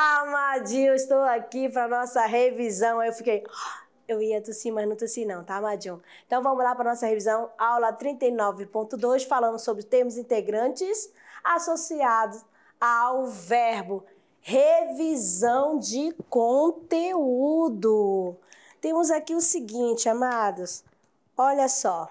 Olá, estou aqui para nossa revisão. eu fiquei, ah, eu ia tossir, mas não tossi não, tá, Madinho? Então vamos lá para nossa revisão, aula 39.2, falando sobre termos integrantes associados ao verbo revisão de conteúdo. Temos aqui o seguinte, amados, olha só.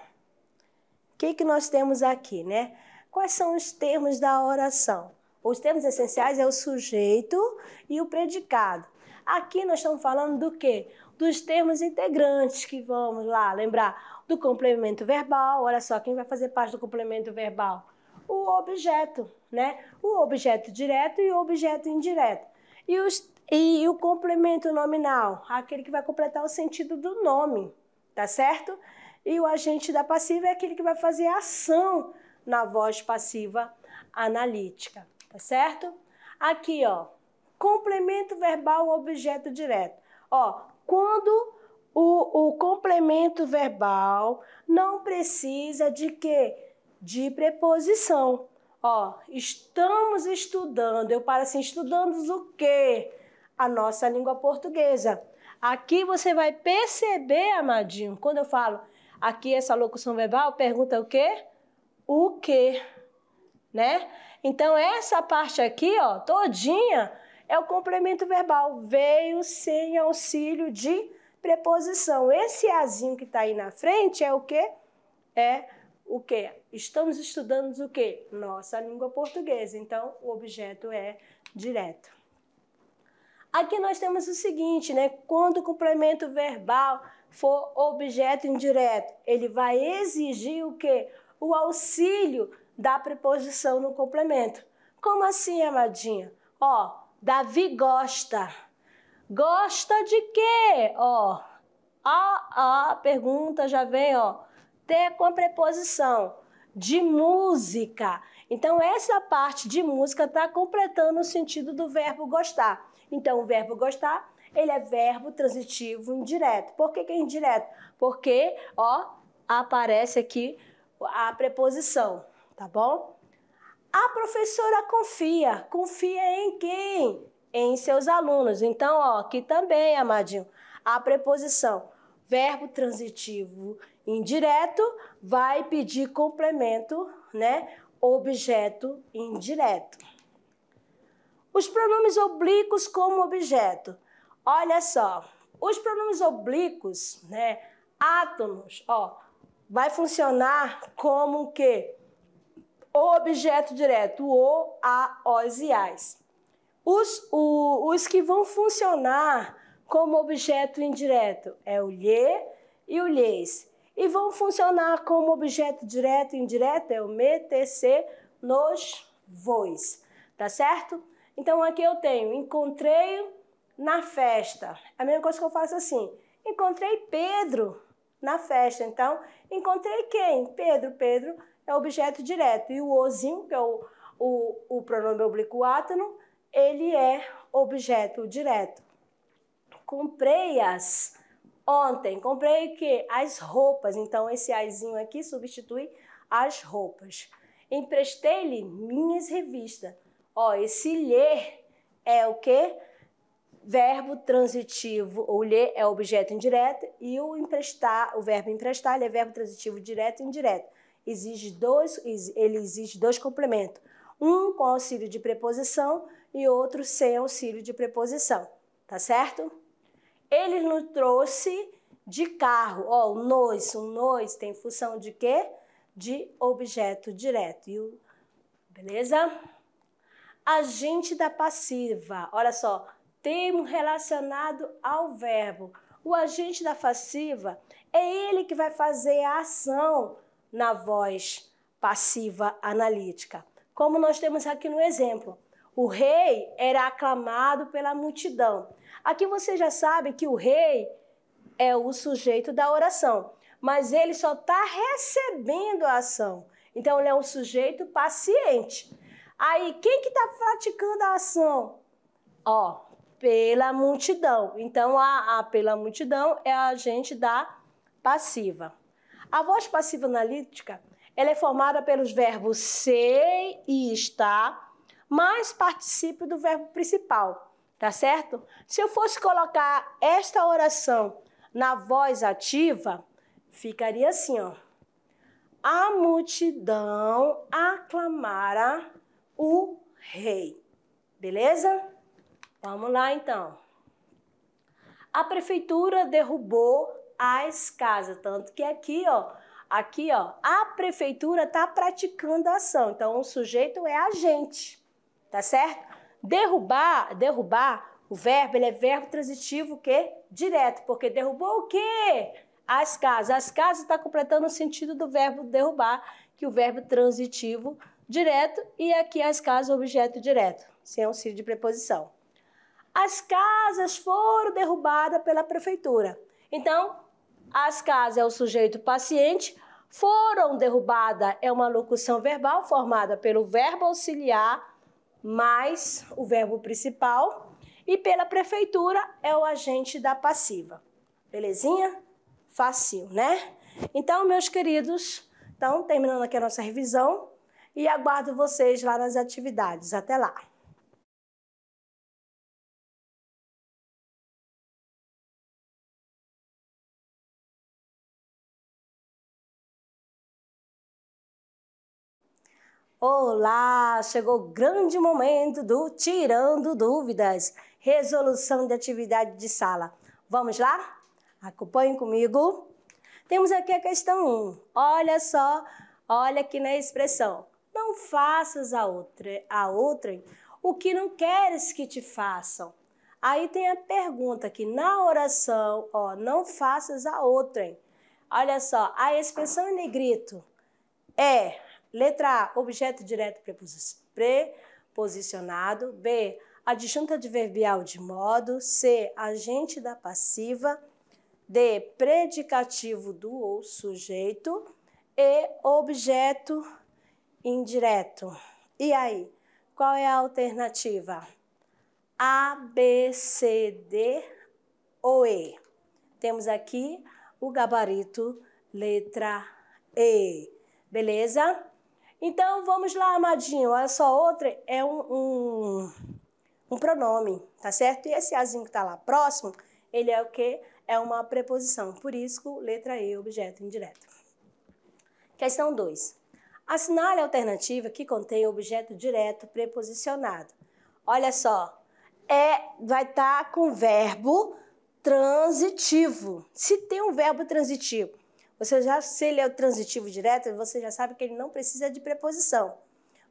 O que, que nós temos aqui, né? Quais são os termos da oração? Os termos essenciais é o sujeito e o predicado. Aqui nós estamos falando do quê? Dos termos integrantes que vamos lá lembrar do complemento verbal. Olha só, quem vai fazer parte do complemento verbal? O objeto, né? O objeto direto e o objeto indireto. E, os, e o complemento nominal, aquele que vai completar o sentido do nome, tá certo? E o agente da passiva é aquele que vai fazer a ação na voz passiva analítica. Tá certo? Aqui, ó, complemento verbal objeto direto. Ó, quando o, o complemento verbal não precisa de quê? De preposição. Ó, estamos estudando. Eu paro assim, estudando o quê? A nossa língua portuguesa. Aqui você vai perceber, amadinho, quando eu falo aqui essa locução verbal, pergunta o quê? O quê? né? Então essa parte aqui, ó, todinha é o complemento verbal. Veio sem auxílio de preposição. Esse azinho que está aí na frente é o que? É o que? Estamos estudando o que? Nossa língua portuguesa. Então o objeto é direto. Aqui nós temos o seguinte, né? Quando o complemento verbal for objeto indireto, ele vai exigir o que? O auxílio da preposição no complemento. Como assim, amadinha? Ó, Davi gosta. Gosta de quê? Ó, a, a pergunta já vem, ó, ter com a preposição de música. Então, essa parte de música está completando o sentido do verbo gostar. Então, o verbo gostar, ele é verbo transitivo indireto. Por que, que é indireto? Porque, ó, aparece aqui a preposição tá bom? A professora confia. Confia em quem? Em seus alunos. Então, ó, aqui também, amadinho, a preposição verbo transitivo indireto vai pedir complemento, né? Objeto indireto. Os pronomes oblíquos como objeto. Olha só, os pronomes oblíquos, né? Átomos, ó, vai funcionar como o quê? objeto direto, o, a, os e as. Os, o, os que vão funcionar como objeto indireto é o lhe e o lhes. E vão funcionar como objeto direto e indireto é o me, tc, nos, vos. Tá certo? Então aqui eu tenho encontrei na festa. A mesma coisa que eu faço assim. Encontrei Pedro na festa. Então, encontrei quem? Pedro, Pedro é objeto direto. E o ozinho, que é o, o, o pronome oblíquo átono, ele é objeto direto. Comprei-as ontem. Comprei o quê? As roupas. Então, esse aízinho aqui substitui as roupas. Emprestei-lhe minhas revistas. Ó, esse ler é o quê? Verbo transitivo. O ler é objeto indireto e o emprestar, o verbo emprestar, ele é verbo transitivo direto e indireto exige dois, ele exige dois complementos. Um com auxílio de preposição e outro sem auxílio de preposição, tá certo? Ele nos trouxe de carro, ó, o nois, um nois tem função de quê? De objeto direto, e beleza? Agente da passiva, olha só, termo relacionado ao verbo. O agente da passiva é ele que vai fazer a ação na voz passiva analítica, como nós temos aqui no exemplo. O rei era aclamado pela multidão. Aqui você já sabe que o rei é o sujeito da oração, mas ele só está recebendo a ação. Então ele é um sujeito paciente. Aí quem que está praticando a ação? Ó, pela multidão. Então a, a pela multidão é a gente da passiva. A voz passiva analítica ela é formada pelos verbos ser e estar, mais participe do verbo principal, tá certo? Se eu fosse colocar esta oração na voz ativa, ficaria assim, ó. A multidão aclamara o rei. Beleza? Vamos lá então. A prefeitura derrubou as casas. Tanto que aqui, ó, aqui, ó, a prefeitura está praticando a ação. Então, o sujeito é agente, tá certo? Derrubar, derrubar, o verbo, ele é verbo transitivo que direto, porque derrubou o quê? As casas. As casas está completando o sentido do verbo derrubar, que é o verbo transitivo direto, e aqui as casas, objeto direto, sem auxílio de preposição. As casas foram derrubadas pela prefeitura. Então, as casas é o sujeito paciente. Foram derrubada é uma locução verbal formada pelo verbo auxiliar mais o verbo principal e pela prefeitura é o agente da passiva. Belezinha? Fácil, né? Então, meus queridos, então terminando aqui a nossa revisão e aguardo vocês lá nas atividades. Até lá. Olá! Chegou o grande momento do Tirando Dúvidas, resolução de atividade de sala. Vamos lá? Acompanhe comigo. Temos aqui a questão 1. Olha só, olha aqui na expressão. Não faças a outra, a outrem o que não queres que te façam. Aí tem a pergunta que na oração, ó, não faças a outrem. Olha só, a expressão em negrito é Letra A, objeto direto preposicionado. B, adjunta adverbial de modo. C, agente da passiva. D, predicativo do ou sujeito. E, objeto indireto. E aí, qual é a alternativa? A, B, C, D ou E? Temos aqui o gabarito letra E. Beleza? Então, vamos lá, amadinho. Olha só, outra é um, um, um pronome, tá certo? E esse azinho que está lá próximo, ele é o quê? É uma preposição. Por isso, letra E, objeto indireto. Questão 2. Assinale a alternativa que contém objeto direto preposicionado. Olha só, é, vai estar tá com verbo transitivo. Se tem um verbo transitivo, você já, se ele é o transitivo direto, você já sabe que ele não precisa de preposição.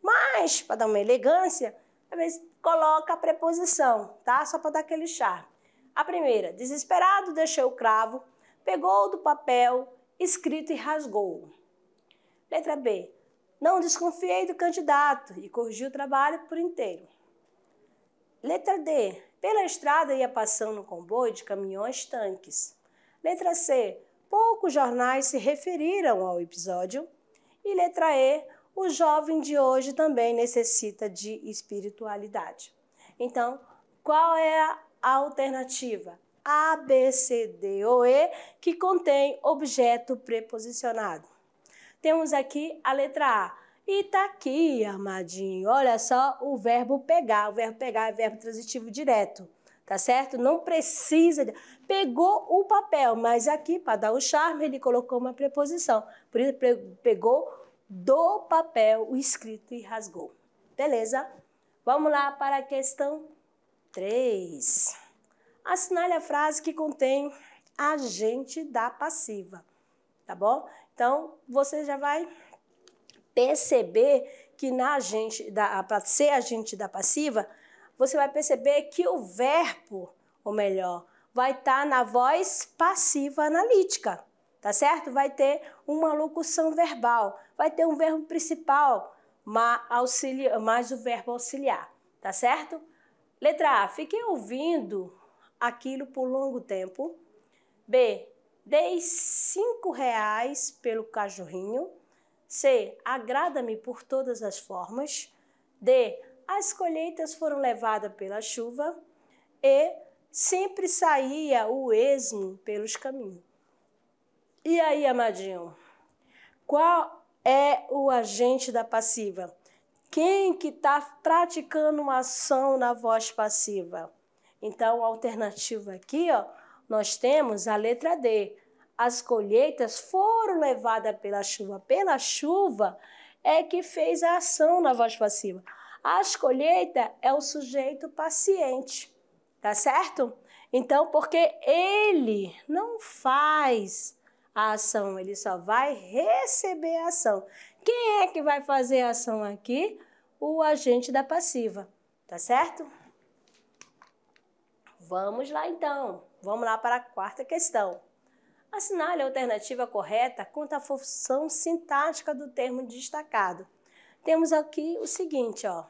Mas, para dar uma elegância, às vezes coloca a preposição, tá? Só para dar aquele charme. A primeira, desesperado, deixou o cravo, pegou do papel escrito e rasgou. Letra B, não desconfiei do candidato e corrigi o trabalho por inteiro. Letra D, pela estrada ia passando um comboio de caminhões tanques. Letra C, Poucos jornais se referiram ao episódio. E letra E, o jovem de hoje também necessita de espiritualidade. Então, qual é a alternativa? A, B, C, D ou E, que contém objeto preposicionado. Temos aqui a letra A. E tá aqui, armadinho. Olha só o verbo pegar. O verbo pegar é verbo transitivo direto tá certo? Não precisa. De... Pegou o papel, mas aqui, para dar o charme, ele colocou uma preposição. Por isso, pegou do papel o escrito e rasgou. Beleza? Vamos lá para a questão 3. Assinale a frase que contém agente da passiva, tá bom? Então, você já vai perceber que na agente da, para ser agente da passiva, você vai perceber que o verbo, ou melhor, vai estar tá na voz passiva analítica, tá certo? Vai ter uma locução verbal, vai ter um verbo principal, mais o verbo auxiliar, tá certo? Letra A, fiquei ouvindo aquilo por longo tempo. B, dei cinco reais pelo cachorrinho. C, agrada-me por todas as formas. D, as colheitas foram levadas pela chuva e sempre saía o esmo pelos caminhos. E aí, Amadinho, qual é o agente da passiva? Quem que está praticando uma ação na voz passiva? Então, a alternativa aqui, ó, nós temos a letra D. As colheitas foram levadas pela chuva. Pela chuva é que fez a ação na voz passiva. A escolheita é o sujeito paciente, tá certo? Então, porque ele não faz a ação, ele só vai receber a ação. Quem é que vai fazer a ação aqui? O agente da passiva, tá certo? Vamos lá então, vamos lá para a quarta questão. Assinale a alternativa correta quanto à função sintática do termo destacado. Temos aqui o seguinte, ó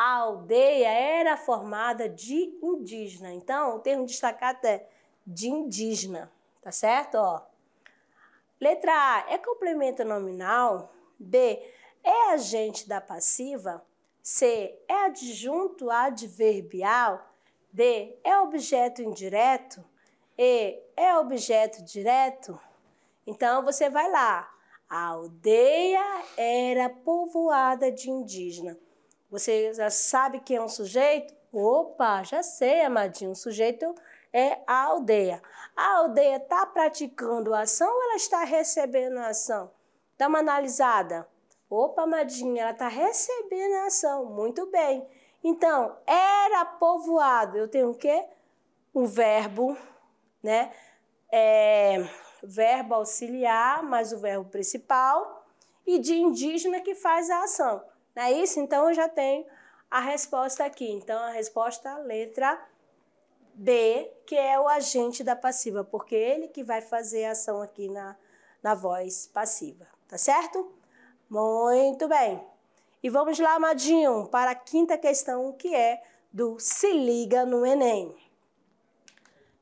a aldeia era formada de indígena. Então, o termo destacado é de indígena, tá certo? Ó. Letra A é complemento nominal, B é agente da passiva, C é adjunto adverbial, D é objeto indireto, E é objeto direto. Então você vai lá. A aldeia era povoada de indígena. Você já sabe quem é um sujeito? Opa, já sei, amadinho. O sujeito é a aldeia. A aldeia está praticando a ação ou ela está recebendo a ação? Dá uma analisada. Opa, amadinha, ela está recebendo a ação. Muito bem. Então, era povoado. Eu tenho o quê? Um verbo, né? É, verbo auxiliar, mais o verbo principal. E de indígena que faz a ação. Não é isso? Então eu já tenho a resposta aqui. Então a resposta letra B, que é o agente da passiva, porque ele que vai fazer a ação aqui na, na voz passiva, tá certo? Muito bem. E vamos lá, Amadinho, para a quinta questão, que é do Se Liga no Enem.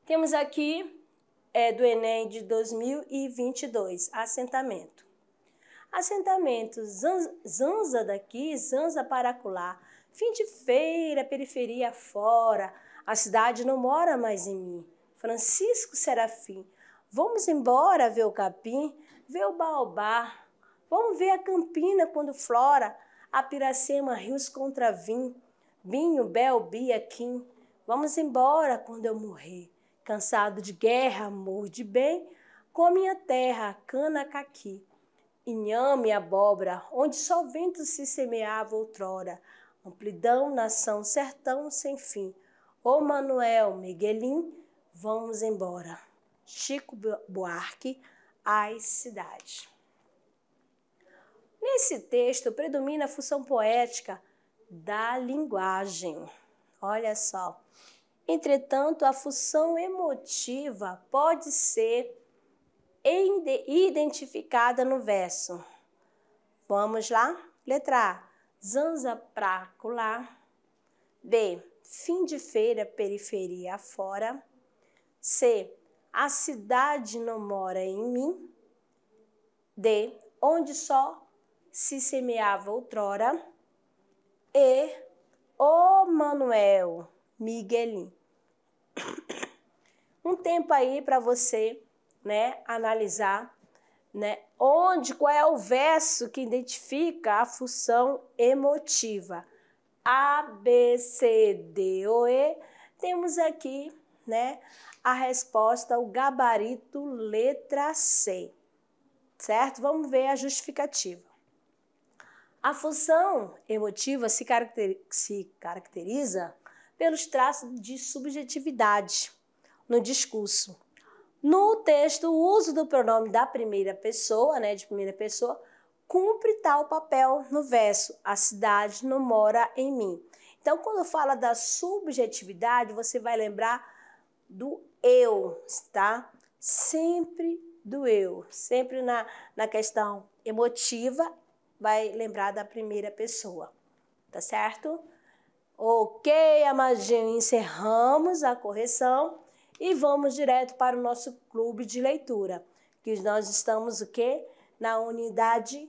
Temos aqui é, do Enem de 2022, assentamento assentamentos Zanza daqui, Zanza para acolá, fim de feira, periferia fora, a cidade não mora mais em mim. Francisco Serafim, vamos embora ver o capim, ver o baobá, vamos ver a campina quando flora, a piracema, rios contra vinho, Binho, Bel, Bia, Kim, vamos embora quando eu morrer, cansado de guerra, amor de bem, com a minha terra, cana, caqui inhame e abóbora, onde só vento se semeava outrora, amplidão, nação, sertão sem fim. Ô Manuel, Miguelim, vamos embora. Chico Buarque, As Cidades. Nesse texto predomina a função poética da linguagem. Olha só. Entretanto, a função emotiva pode ser identificada no verso. Vamos lá? Letra A, Zanza Prácula. B, fim de feira, periferia afora. C, a cidade não mora em mim. D, onde só se semeava outrora. E, o Manuel, Miguelinho. Um tempo aí para você né, analisar né, onde, qual é o verso que identifica a função emotiva. A, B, C, D O E, temos aqui né, a resposta, o gabarito letra C. Certo? Vamos ver a justificativa. A função emotiva se, se caracteriza pelos traços de subjetividade no discurso, no texto, o uso do pronome da primeira pessoa, né, de primeira pessoa, cumpre tal papel no verso: a cidade não mora em mim. Então, quando fala da subjetividade, você vai lembrar do eu, tá? Sempre do eu, sempre na, na questão emotiva, vai lembrar da primeira pessoa, tá certo? Ok, Amadinho, encerramos a correção. E vamos direto para o nosso clube de leitura, que nós estamos o quê? Na unidade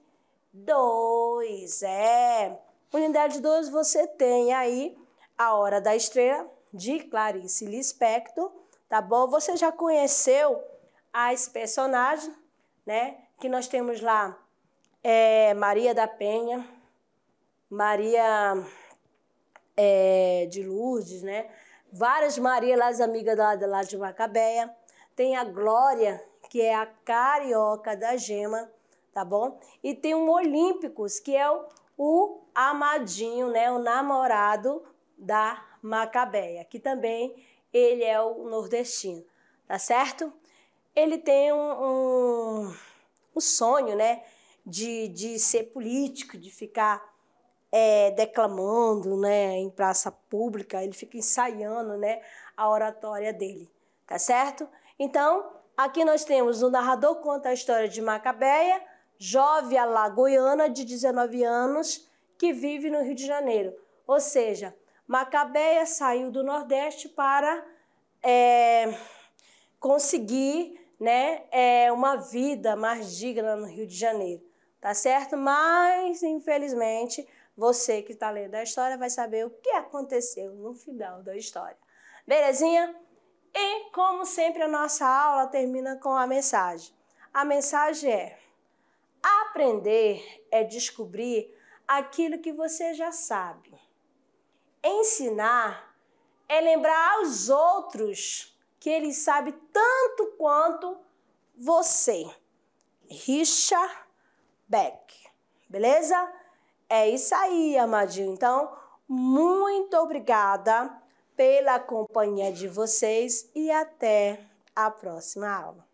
2. É. Unidade 2 você tem aí A Hora da Estrela de Clarice Lispector, tá bom? Você já conheceu as personagens, né? Que nós temos lá é, Maria da Penha, Maria é, de Lourdes, né? várias Marias as amigas lá, lá de Macabeia. Tem a Glória, que é a carioca da gema, tá bom? E tem um Olímpicos, que é o, o amadinho, né? O namorado da Macabeia, que também ele é o nordestino, tá certo? Ele tem um, um, um sonho, né? De, de ser político, de ficar é, declamando né, em praça pública, ele fica ensaiando né, a oratória dele, tá certo? Então, aqui nós temos o narrador conta a história de Macabeia, jovem alagoiana de 19 anos que vive no Rio de Janeiro. Ou seja, Macabeia saiu do Nordeste para é, conseguir né, é, uma vida mais digna no Rio de Janeiro, tá certo? Mas, infelizmente, você que está lendo a história vai saber o que aconteceu no final da história. Belezinha? E, como sempre, a nossa aula termina com a mensagem. A mensagem é: aprender é descobrir aquilo que você já sabe. Ensinar é lembrar aos outros que ele sabe tanto quanto você. Richard Beck. Beleza? É isso aí, amadinho. Então, muito obrigada pela companhia de vocês e até a próxima aula.